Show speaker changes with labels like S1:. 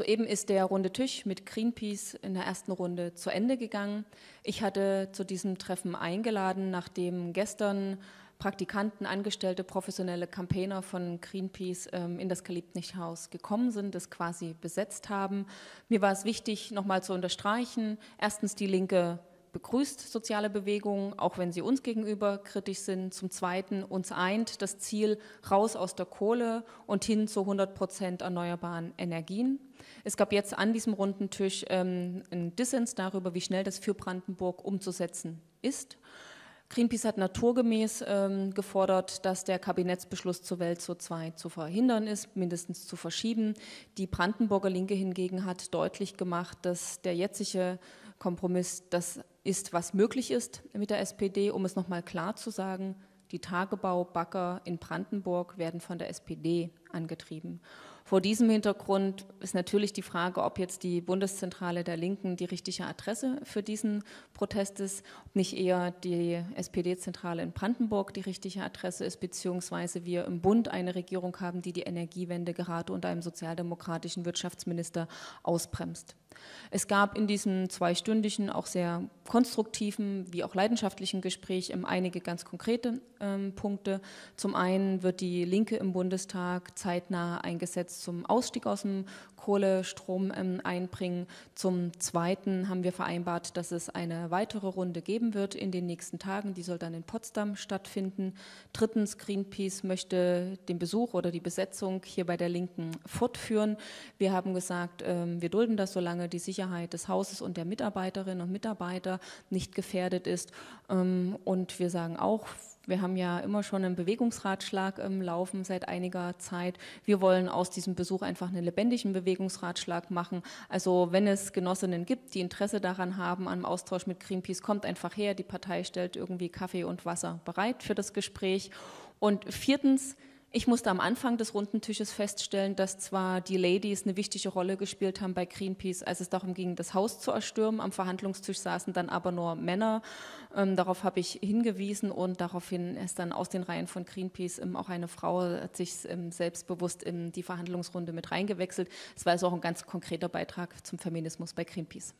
S1: Soeben ist der runde Tisch mit Greenpeace in der ersten Runde zu Ende gegangen. Ich hatte zu diesem Treffen eingeladen, nachdem gestern Praktikanten, Angestellte, professionelle Campaigner von Greenpeace ähm, in das Kalibnich-Haus gekommen sind, das quasi besetzt haben. Mir war es wichtig, nochmal zu unterstreichen, erstens, die Linke begrüßt soziale Bewegungen, auch wenn sie uns gegenüber kritisch sind. Zum Zweiten, uns eint das Ziel raus aus der Kohle und hin zu 100 Prozent erneuerbaren Energien. Es gab jetzt an diesem runden Tisch ähm, einen Dissens darüber, wie schnell das für Brandenburg umzusetzen ist. Greenpeace hat naturgemäß ähm, gefordert, dass der Kabinettsbeschluss zur Welt co zwei zu verhindern ist, mindestens zu verschieben. Die Brandenburger Linke hingegen hat deutlich gemacht, dass der jetzige Kompromiss das ist, was möglich ist mit der SPD. Um es nochmal klar zu sagen, die Tagebaubagger in Brandenburg werden von der SPD angetrieben. Vor diesem Hintergrund ist natürlich die Frage, ob jetzt die Bundeszentrale der Linken die richtige Adresse für diesen Protest ist, ob nicht eher die SPD-Zentrale in Brandenburg die richtige Adresse ist, beziehungsweise wir im Bund eine Regierung haben, die die Energiewende gerade unter einem sozialdemokratischen Wirtschaftsminister ausbremst. Es gab in diesem zweistündigen, auch sehr konstruktiven wie auch leidenschaftlichen Gespräch ähm, einige ganz konkrete äh, Punkte. Zum einen wird die Linke im Bundestag zeitnah eingesetzt Anreiz zum Ausstieg aus dem Kohlestrom ähm, einbringen. Zum Zweiten haben wir vereinbart, dass es eine weitere Runde geben wird in den nächsten Tagen. Die soll dann in Potsdam stattfinden. Drittens, Greenpeace möchte den Besuch oder die Besetzung hier bei der Linken fortführen. Wir haben gesagt, ähm, wir dulden das, solange die Sicherheit des Hauses und der Mitarbeiterinnen und Mitarbeiter nicht gefährdet ist. Ähm, und wir sagen auch, wir haben ja immer schon einen Bewegungsratschlag im Laufen seit einiger Zeit. Wir wollen aus diesem Besuch einfach einen lebendigen Bewegungsratschlag machen. Also wenn es Genossinnen gibt, die Interesse daran haben, am Austausch mit Greenpeace, kommt einfach her. Die Partei stellt irgendwie Kaffee und Wasser bereit für das Gespräch. Und viertens, ich musste am Anfang des runden Tisches feststellen, dass zwar die Ladies eine wichtige Rolle gespielt haben bei Greenpeace, als es darum ging, das Haus zu erstürmen. Am Verhandlungstisch saßen dann aber nur Männer. Ähm, darauf habe ich hingewiesen und daraufhin ist dann aus den Reihen von Greenpeace ähm, auch eine Frau hat sich ähm, selbstbewusst in die Verhandlungsrunde mit reingewechselt. Es war also auch ein ganz konkreter Beitrag zum Feminismus bei Greenpeace.